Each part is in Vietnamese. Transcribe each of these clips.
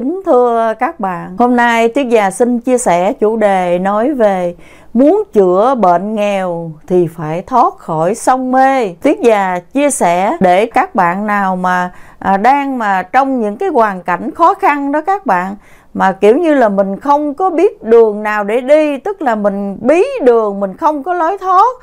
Kính thưa các bạn, hôm nay Tuyết Già xin chia sẻ chủ đề nói về muốn chữa bệnh nghèo thì phải thoát khỏi sông mê. Tuyết Già chia sẻ để các bạn nào mà à, đang mà trong những cái hoàn cảnh khó khăn đó các bạn mà kiểu như là mình không có biết đường nào để đi, tức là mình bí đường, mình không có lối thoát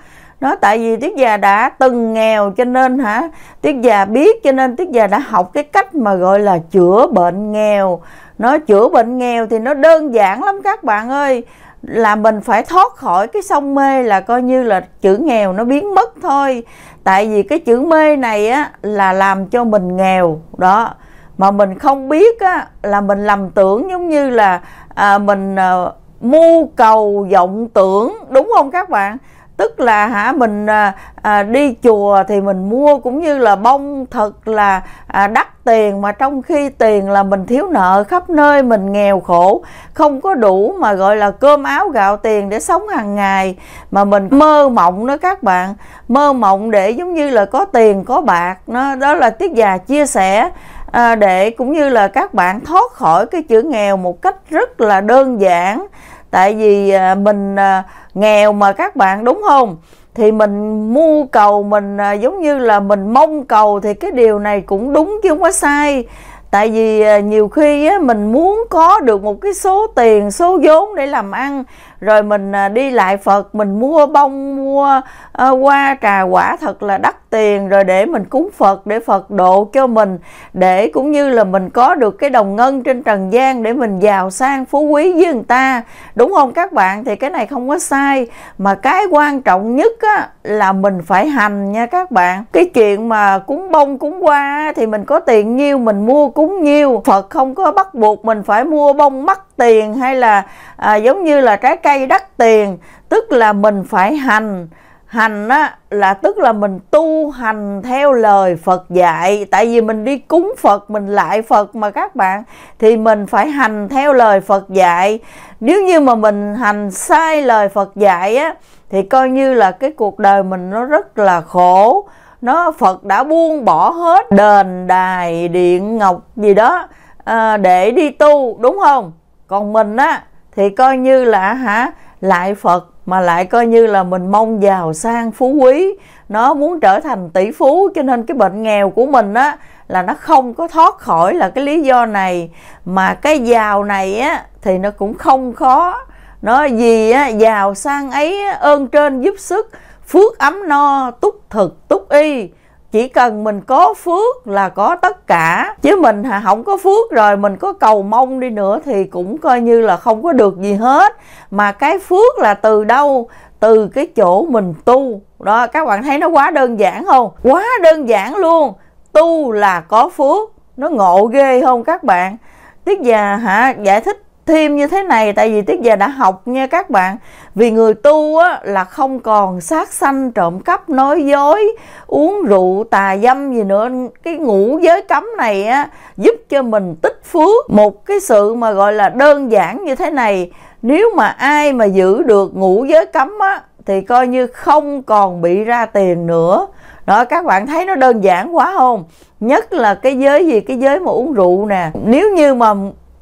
nó tại vì tiết già đã từng nghèo cho nên hả tiết già biết cho nên tiết già đã học cái cách mà gọi là chữa bệnh nghèo nó chữa bệnh nghèo thì nó đơn giản lắm các bạn ơi là mình phải thoát khỏi cái sông mê là coi như là chữ nghèo nó biến mất thôi tại vì cái chữ mê này á là làm cho mình nghèo đó mà mình không biết á là mình lầm tưởng giống như là à, mình à, mưu cầu vọng tưởng đúng không các bạn tức là hả mình à, à, đi chùa thì mình mua cũng như là bông thật là à, đắt tiền mà trong khi tiền là mình thiếu nợ khắp nơi mình nghèo khổ không có đủ mà gọi là cơm áo gạo tiền để sống hàng ngày mà mình mơ mộng đó các bạn mơ mộng để giống như là có tiền có bạc nó đó là tiết già chia sẻ à, để cũng như là các bạn thoát khỏi cái chữ nghèo một cách rất là đơn giản tại vì à, mình à, nghèo mà các bạn đúng không thì mình mua cầu mình à, giống như là mình mong cầu thì cái điều này cũng đúng chứ không có sai tại vì nhiều khi mình muốn có được một cái số tiền số vốn để làm ăn rồi mình à, đi lại phật mình mua bông mua à, hoa trà quả thật là đắt tiền rồi để mình cúng phật để phật độ cho mình để cũng như là mình có được cái đồng ngân trên trần gian để mình giàu sang phú quý với người ta đúng không các bạn thì cái này không có sai mà cái quan trọng nhất á, là mình phải hành nha các bạn cái chuyện mà cúng bông cúng hoa thì mình có tiền nhiêu mình mua cúng nhiêu phật không có bắt buộc mình phải mua bông mắc tiền hay là à, giống như là trái cây đắt tiền tức là mình phải hành hành á là tức là mình tu hành theo lời Phật dạy tại vì mình đi cúng Phật mình lại Phật mà các bạn thì mình phải hành theo lời Phật dạy nếu như mà mình hành sai lời Phật dạy á thì coi như là cái cuộc đời mình nó rất là khổ nó Phật đã buông bỏ hết đền đài điện ngọc gì đó à, để đi tu đúng không còn mình á thì coi như là hả lại phật mà lại coi như là mình mong giàu sang phú quý nó muốn trở thành tỷ phú cho nên cái bệnh nghèo của mình á là nó không có thoát khỏi là cái lý do này mà cái giàu này á thì nó cũng không khó nó gì á giàu sang ấy ơn trên giúp sức phước ấm no túc thực túc y chỉ cần mình có phước là có tất cả chứ mình không có phước rồi mình có cầu mong đi nữa thì cũng coi như là không có được gì hết mà cái phước là từ đâu từ cái chỗ mình tu đó các bạn thấy nó quá đơn giản không quá đơn giản luôn tu là có phước nó ngộ ghê không các bạn tiết già hả giải thích thêm như thế này tại vì tiết già đã học nha các bạn vì người tu á, là không còn sát sanh trộm cắp nói dối uống rượu tà dâm gì nữa cái ngủ giới cấm này á, giúp cho mình tích phước một cái sự mà gọi là đơn giản như thế này nếu mà ai mà giữ được ngủ giới cấm á, thì coi như không còn bị ra tiền nữa đó các bạn thấy nó đơn giản quá không nhất là cái giới gì cái giới mà uống rượu nè nếu như mà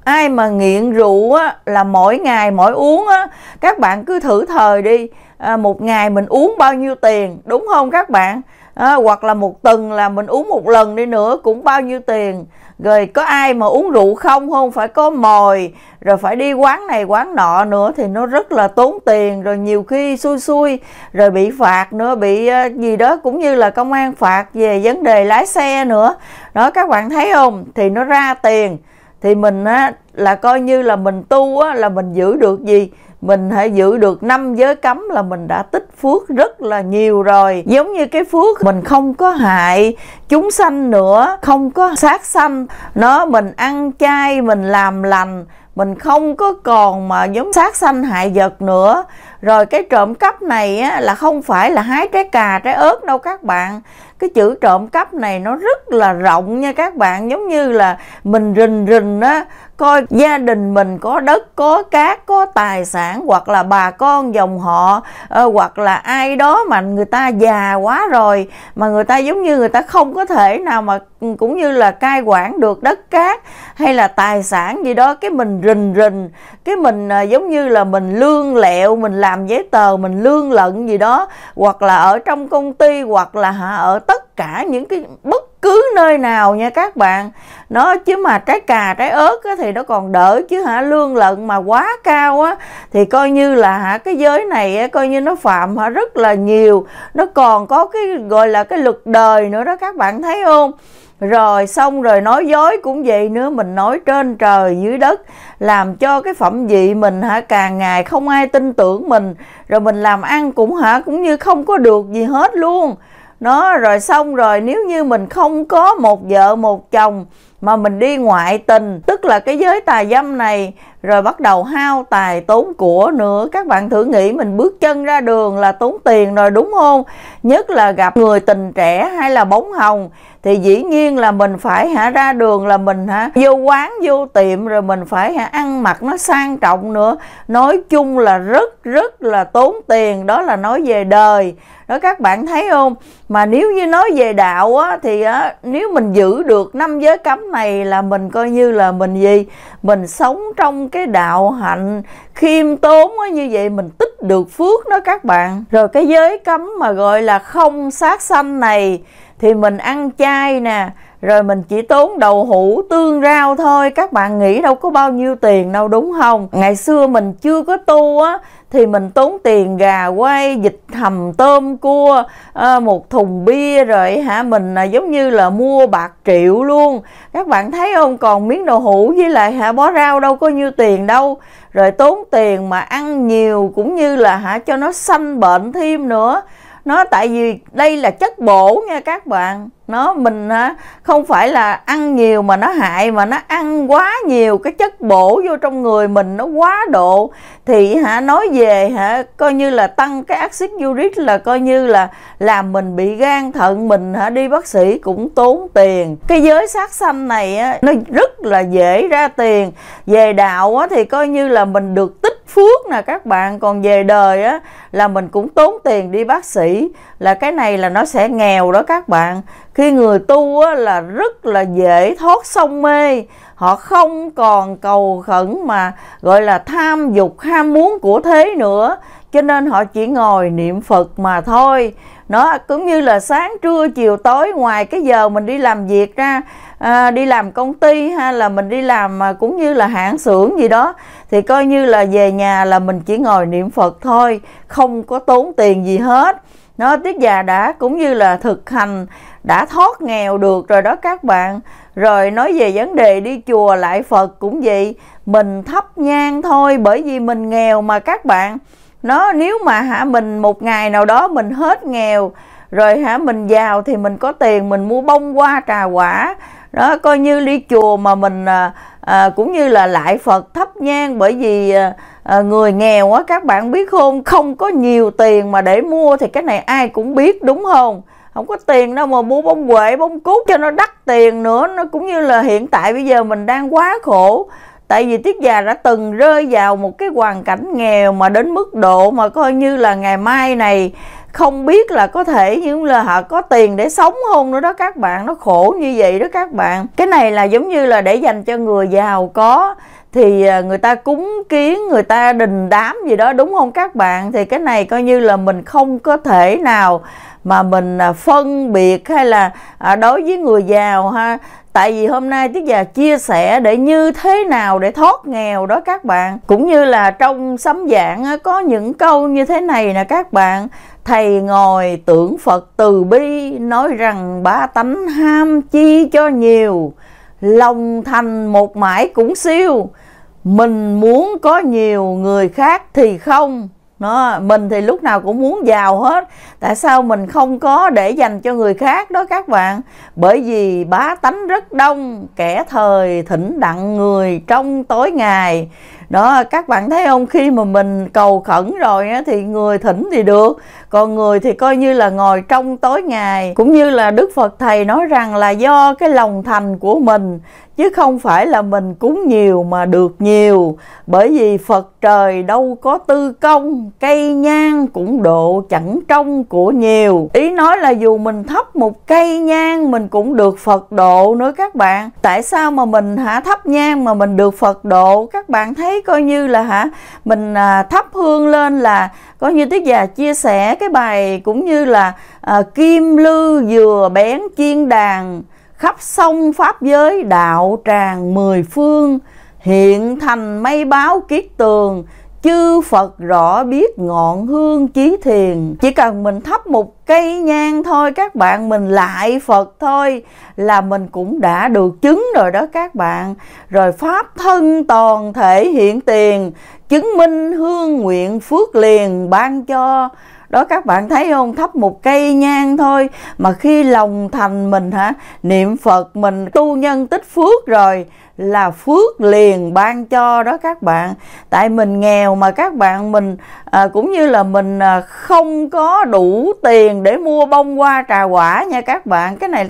ai mà nghiện rượu á, là mỗi ngày mỗi uống á, các bạn cứ thử thời đi à, một ngày mình uống bao nhiêu tiền đúng không các bạn à, hoặc là một tuần là mình uống một lần đi nữa cũng bao nhiêu tiền rồi có ai mà uống rượu không không phải có mồi rồi phải đi quán này quán nọ nữa thì nó rất là tốn tiền rồi nhiều khi xui xui rồi bị phạt nữa bị à, gì đó cũng như là công an phạt về vấn đề lái xe nữa đó các bạn thấy không thì nó ra tiền thì mình á là coi như là mình tu á là mình giữ được gì mình hãy giữ được năm giới cấm là mình đã tích phước rất là nhiều rồi giống như cái phước mình không có hại chúng sanh nữa không có sát sanh nó mình ăn chay mình làm lành mình không có còn mà giống sát sanh hại vật nữa rồi cái trộm cắp này á, là không phải là hái trái cà trái ớt đâu các bạn cái chữ trộm cắp này nó rất là rộng nha các bạn giống như là mình rình rình á coi gia đình mình có đất có cát có tài sản hoặc là bà con dòng họ ờ, hoặc là ai đó mà người ta già quá rồi mà người ta giống như người ta không có thể nào mà ừ, cũng như là cai quản được đất cát hay là tài sản gì đó cái mình rình rình cái mình à, giống như là mình lương lẹo mình làm giấy tờ mình lương lận gì đó hoặc là ở trong công ty hoặc là ở tất cả những cái bất cứ nơi nào nha các bạn nó chứ mà trái cà trái ớt á, thì nó còn đỡ chứ hả lương lợn mà quá cao á thì coi như là hả cái giới này á, coi như nó phạm hả rất là nhiều nó còn có cái gọi là cái luật đời nữa đó các bạn thấy không rồi xong rồi nói dối cũng vậy nữa mình nói trên trời dưới đất làm cho cái phẩm vị mình hả càng ngày không ai tin tưởng mình rồi mình làm ăn cũng hả cũng như không có được gì hết luôn nó rồi xong rồi nếu như mình không có một vợ một chồng mà mình đi ngoại tình tức là cái giới tài dâm này rồi bắt đầu hao tài tốn của nữa các bạn thử nghĩ mình bước chân ra đường là tốn tiền rồi đúng không nhất là gặp người tình trẻ hay là bóng hồng thì dĩ nhiên là mình phải hả ra đường là mình hả vô quán vô tiệm rồi mình phải hả ăn mặc nó sang trọng nữa nói chung là rất rất là tốn tiền đó là nói về đời đó các bạn thấy không mà nếu như nói về đạo á thì á, nếu mình giữ được năm giới cấm này là mình coi như là mình gì mình sống trong cái đạo hạnh khiêm tốn như vậy mình tích được phước đó các bạn rồi cái giới cấm mà gọi là không sát sanh này thì mình ăn chay nè rồi mình chỉ tốn đầu hũ tương rau thôi các bạn nghĩ đâu có bao nhiêu tiền đâu đúng không ngày xưa mình chưa có tu á thì mình tốn tiền gà quay vịt hầm tôm cua ờ, một thùng bia rồi hả mình à, giống như là mua bạc triệu luôn các bạn thấy không còn miếng đậu hũ với lại hả bó rau đâu có nhiêu tiền đâu rồi tốn tiền mà ăn nhiều cũng như là hả cho nó sanh bệnh thêm nữa nó tại vì đây là chất bổ nha các bạn nó mình à, không phải là ăn nhiều mà nó hại mà nó ăn quá nhiều cái chất bổ vô trong người mình nó quá độ thì hả nói về hả coi như là tăng cái axit uric là coi như là làm mình bị gan thận mình hả đi bác sĩ cũng tốn tiền cái giới sát sanh này á, nó rất là dễ ra tiền về đạo á, thì coi như là mình được tích phước nè các bạn còn về đời á là mình cũng tốn tiền đi bác sĩ là cái này là nó sẽ nghèo đó các bạn khi người tu á, là rất là dễ thoát sông mê họ không còn cầu khẩn mà gọi là tham dục ham muốn của thế nữa cho nên họ chỉ ngồi niệm phật mà thôi nó cũng như là sáng trưa chiều tối ngoài cái giờ mình đi làm việc ra à, đi làm công ty hay là mình đi làm mà cũng như là hãng xưởng gì đó thì coi như là về nhà là mình chỉ ngồi niệm phật thôi không có tốn tiền gì hết nó tiết già đã cũng như là thực hành đã thoát nghèo được rồi đó các bạn rồi nói về vấn đề đi chùa lại phật cũng vậy mình thấp nhang thôi bởi vì mình nghèo mà các bạn nó nếu mà hả mình một ngày nào đó mình hết nghèo rồi hả mình giàu thì mình có tiền mình mua bông hoa trà quả đó coi như đi chùa mà mình à, à, cũng như là lại Phật thắp nhang bởi vì à, à, người nghèo á các bạn biết không không có nhiều tiền mà để mua thì cái này ai cũng biết đúng không không có tiền đâu mà mua bông quệ bông cúc cho nó đắt tiền nữa nó cũng như là hiện tại bây giờ mình đang quá khổ tại vì Tiết Già đã từng rơi vào một cái hoàn cảnh nghèo mà đến mức độ mà coi như là ngày mai này không biết là có thể như là họ có tiền để sống không nữa đó các bạn nó khổ như vậy đó các bạn cái này là giống như là để dành cho người giàu có thì à, người ta cúng kiến người ta đình đám gì đó đúng không các bạn thì cái này coi như là mình không có thể nào mà mình à, phân biệt hay là à, đối với người giàu ha tại vì hôm nay tiết già chia sẻ để như thế nào để thoát nghèo đó các bạn cũng như là trong sấm giảng có những câu như thế này nè các bạn thầy ngồi tưởng phật từ bi nói rằng ba tánh ham chi cho nhiều lòng thành một mãi cũng siêu mình muốn có nhiều người khác thì không nó mình thì lúc nào cũng muốn giàu hết tại sao mình không có để dành cho người khác đó các bạn bởi vì bá tánh rất đông kẻ thời thỉnh đặng người trong tối ngày đó các bạn thấy không khi mà mình cầu khẩn rồi á, thì người thỉnh thì được còn người thì coi như là ngồi trong tối ngày cũng như là đức phật thầy nói rằng là do cái lòng thành của mình chứ không phải là mình cúng nhiều mà được nhiều bởi vì phật trời đâu có tư công cây nhang cũng độ chẳng trong của nhiều ý nói là dù mình thấp một cây nhang mình cũng được phật độ nữa các bạn tại sao mà mình hả thấp nhang mà mình được phật độ các bạn thấy coi như là hả mình à, thắp hương lên là coi như tiết già chia sẻ cái bài cũng như là à, kim lư dừa bén chiên đàn khắp sông pháp giới đạo tràng mười phương hiện thành mây báo kiết tường chư Phật rõ biết ngọn hương chí thiền chỉ cần mình thắp một cây nhang thôi các bạn mình lại Phật thôi là mình cũng đã được chứng rồi đó các bạn rồi pháp thân toàn thể hiện tiền chứng minh hương nguyện phước liền ban cho đó các bạn thấy không thắp một cây nhang thôi mà khi lòng thành mình hả niệm phật mình tu nhân tích phước rồi là phước liền ban cho đó các bạn tại mình nghèo mà các bạn mình à, cũng như là mình à, không có đủ tiền để mua bông hoa trà quả nha các bạn cái này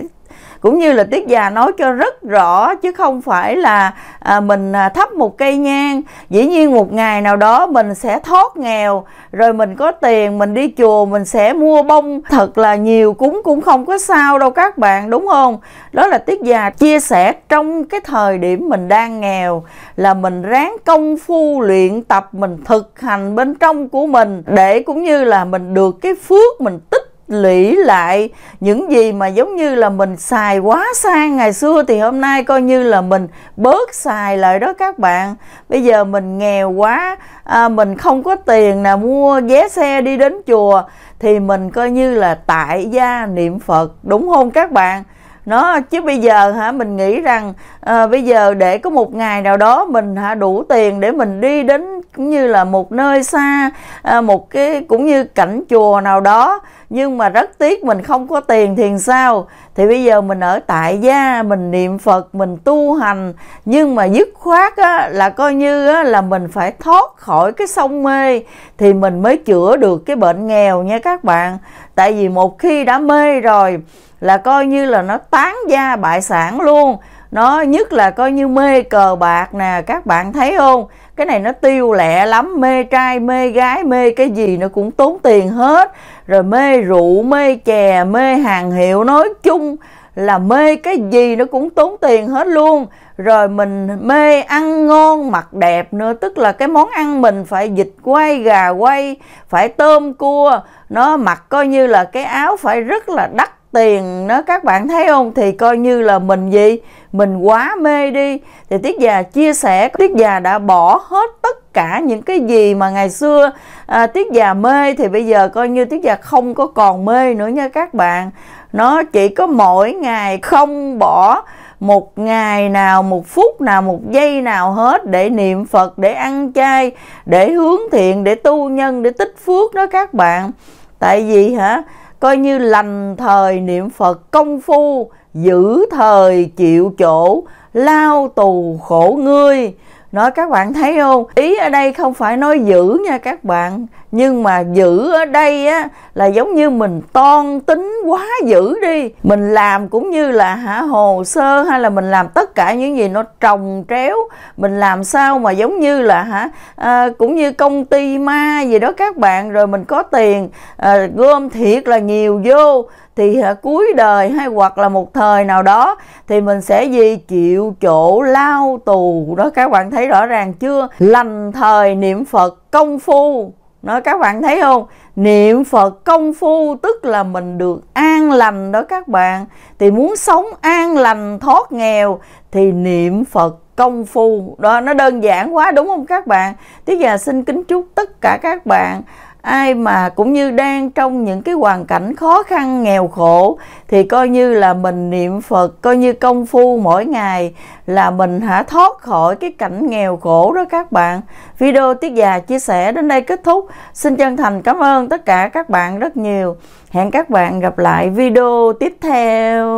cũng như là tiết già nói cho rất rõ chứ không phải là à, mình à, thắp một cây nhang dĩ nhiên một ngày nào đó mình sẽ thoát nghèo rồi mình có tiền mình đi chùa mình sẽ mua bông thật là nhiều cúng cũng không có sao đâu các bạn đúng không đó là tiết già chia sẻ trong cái thời điểm mình đang nghèo là mình ráng công phu luyện tập mình thực hành bên trong của mình để cũng như là mình được cái phước mình tích lũy lại những gì mà giống như là mình xài quá sang ngày xưa thì hôm nay coi như là mình bớt xài lại đó các bạn bây giờ mình nghèo quá à, mình không có tiền nào mua vé xe đi đến chùa thì mình coi như là tại gia niệm phật đúng không các bạn nó chứ bây giờ hả mình nghĩ rằng à, bây giờ để có một ngày nào đó mình hả đủ tiền để mình đi đến cũng như là một nơi xa à, một cái cũng như cảnh chùa nào đó nhưng mà rất tiếc mình không có tiền thì sao thì bây giờ mình ở tại gia mình niệm phật mình tu hành nhưng mà dứt khoát á, là coi như á, là mình phải thoát khỏi cái sông mê thì mình mới chữa được cái bệnh nghèo nha các bạn tại vì một khi đã mê rồi là coi như là nó tán gia bại sản luôn nó nhất là coi như mê cờ bạc nè các bạn thấy không cái này nó tiêu lẹ lắm mê trai mê gái mê cái gì nó cũng tốn tiền hết rồi mê rượu mê chè mê hàng hiệu nói chung là mê cái gì nó cũng tốn tiền hết luôn rồi mình mê ăn ngon mặc đẹp nữa tức là cái món ăn mình phải vịt quay gà quay phải tôm cua nó mặc coi như là cái áo phải rất là đắt tiền đó các bạn thấy không thì coi như là mình gì mình quá mê đi thì tiết già chia sẻ tiết già đã bỏ hết tất cả những cái gì mà ngày xưa à, tiết già mê thì bây giờ coi như tiết già không có còn mê nữa nha các bạn nó chỉ có mỗi ngày không bỏ một ngày nào một phút nào một giây nào hết để niệm phật để ăn chay để hướng thiện để tu nhân để tích phước đó các bạn tại vì hả coi như lành thời niệm Phật công phu, giữ thời chịu chỗ, lao tù khổ ngươi. Nói các bạn thấy không? Ý ở đây không phải nói giữ nha các bạn, nhưng mà giữ ở đây á, là giống như mình toan tính quá dữ đi mình làm cũng như là hả hồ sơ hay là mình làm tất cả những gì nó trồng tréo mình làm sao mà giống như là hả à, cũng như công ty ma gì đó các bạn rồi mình có tiền à, gom thiệt là nhiều vô thì à, cuối đời hay hoặc là một thời nào đó thì mình sẽ gì chịu chỗ lao tù đó các bạn thấy rõ ràng chưa lành thời niệm phật công phu đó các bạn thấy không niệm phật công phu tức là mình được an lành đó các bạn thì muốn sống an lành thoát nghèo thì niệm phật công phu đó nó đơn giản quá đúng không các bạn tiết giờ xin kính chúc tất cả các bạn ai mà cũng như đang trong những cái hoàn cảnh khó khăn nghèo khổ thì coi như là mình niệm phật coi như công phu mỗi ngày là mình hả thoát khỏi cái cảnh nghèo khổ đó các bạn video tiết già chia sẻ đến đây kết thúc xin chân thành cảm ơn tất cả các bạn rất nhiều hẹn các bạn gặp lại video tiếp theo